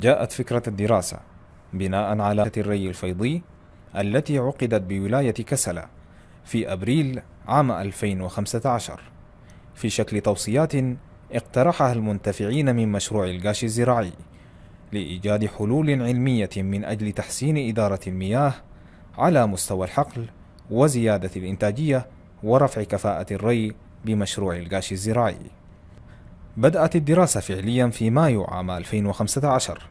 جاءت فكرة الدراسة بناء على الري الفيضي التي عقدت بولاية كسلة في أبريل عام 2015 في شكل توصيات اقترحها المنتفعين من مشروع القاش الزراعي لإيجاد حلول علمية من أجل تحسين إدارة المياه على مستوى الحقل وزيادة الإنتاجية ورفع كفاءة الري بمشروع القاش الزراعي بدأت الدراسة فعليا في مايو عام 2015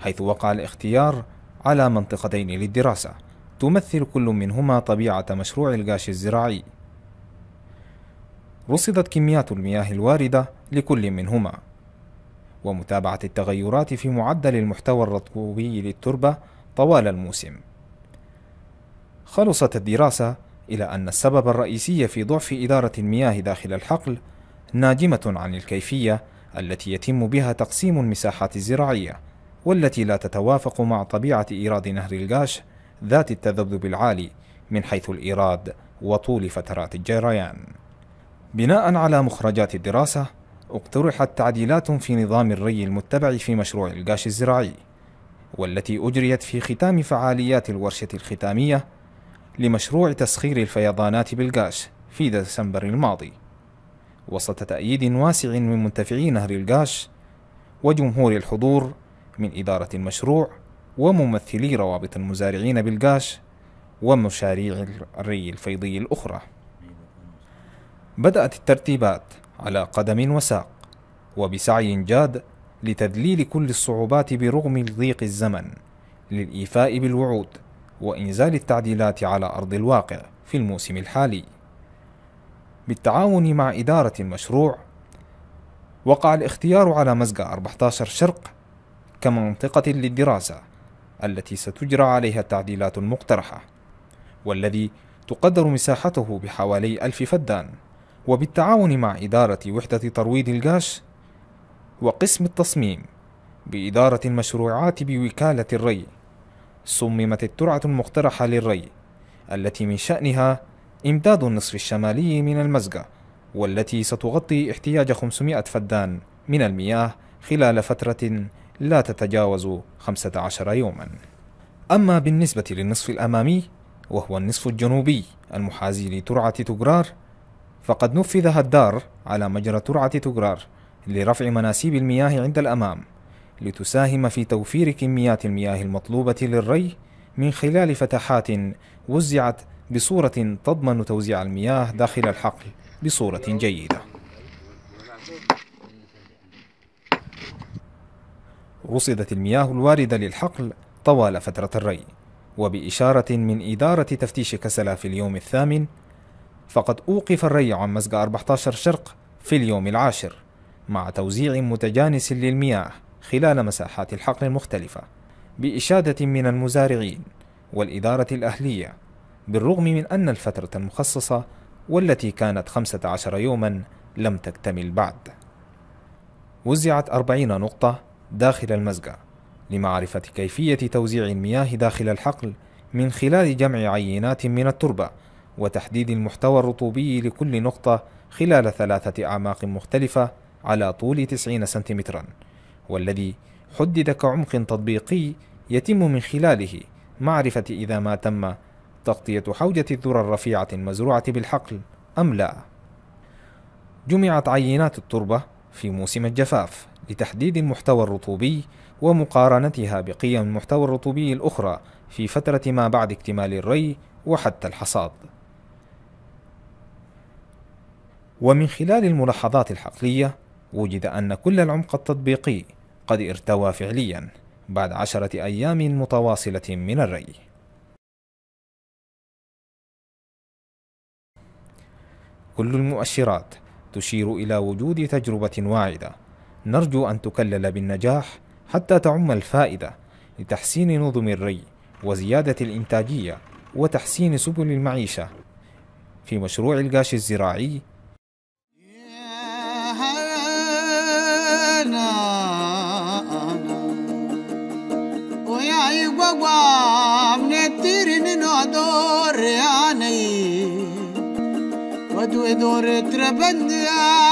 حيث وقع الاختيار على منطقتين للدراسة تمثل كل منهما طبيعة مشروع الغاش الزراعي رصدت كميات المياه الواردة لكل منهما ومتابعة التغيرات في معدل المحتوى الرطبي للتربة طوال الموسم خلصت الدراسة إلى أن السبب الرئيسي في ضعف إدارة المياه داخل الحقل ناجمة عن الكيفية التي يتم بها تقسيم المساحات الزراعية والتي لا تتوافق مع طبيعة إيراد نهر القاش ذات التذبذب العالي من حيث الإيراد وطول فترات الجريان. بناء على مخرجات الدراسة اقترحت تعديلات في نظام الري المتبع في مشروع القاش الزراعي والتي أجريت في ختام فعاليات الورشة الختامية لمشروع تسخير الفيضانات بالقاش في ديسمبر الماضي وسط تأييد واسع من منتفعي نهر القاش وجمهور الحضور من إدارة المشروع وممثلي روابط المزارعين بالقاش ومشاريع الري الفيضي الأخرى بدأت الترتيبات على قدم وساق وبسعي جاد لتذليل كل الصعوبات برغم ضيق الزمن للإيفاء بالوعود وإنزال التعديلات على أرض الواقع في الموسم الحالي بالتعاون مع إدارة المشروع وقع الاختيار على مزقة 14 شرق كمنطقة للدراسة التي ستجرى عليها التعديلات المقترحة والذي تقدر مساحته بحوالي ألف فدان وبالتعاون مع إدارة وحدة ترويض الجاش وقسم التصميم بإدارة المشروعات بوكالة الري صممت الترعة المقترحة للري التي من شأنها إمداد النصف الشمالي من المزقة والتي ستغطي احتياج 500 فدان من المياه خلال فترة لا تتجاوز 15 يوما أما بالنسبة للنصف الأمامي وهو النصف الجنوبي المحاذي لترعة تجرار فقد نفذ هدار على مجرى ترعة تجرار لرفع مناسيب المياه عند الأمام لتساهم في توفير كميات المياه المطلوبة للري من خلال فتحات وزعت بصورة تضمن توزيع المياه داخل الحقل بصورة جيدة رصدت المياه الواردة للحقل طوال فترة الري وبإشارة من إدارة تفتيش كسلة في اليوم الثامن فقد أوقف الري عن مزق 14 شرق في اليوم العاشر مع توزيع متجانس للمياه خلال مساحات الحقل المختلفة بإشادة من المزارعين والإدارة الأهلية بالرغم من أن الفترة المخصصة والتي كانت 15 يوما لم تكتمل بعد وزعت 40 نقطة داخل المزجع لمعرفة كيفية توزيع المياه داخل الحقل من خلال جمع عينات من التربة وتحديد المحتوى الرطوبي لكل نقطة خلال ثلاثة أعماق مختلفة على طول 90 سنتيمترا والذي حدد كعمق تطبيقي يتم من خلاله معرفة إذا ما تم تغطية حوجة الذرة الرفيعة المزروعة بالحقل أم لا؟ جمعت عينات التربة في موسم الجفاف لتحديد المحتوى الرطوبي ومقارنتها بقيم المحتوى الرطوبي الأخرى في فترة ما بعد اكتمال الري وحتى الحصاد. ومن خلال الملاحظات الحقلية وجد أن كل العمق التطبيقي قد ارتوى فعليا بعد عشرة أيام متواصلة من الري كل المؤشرات تشير إلى وجود تجربة واعدة نرجو أن تكلل بالنجاح حتى تعم الفائدة لتحسين نظم الري وزيادة الإنتاجية وتحسين سبل المعيشة في مشروع القاش الزراعي من due d'ore tre bandiere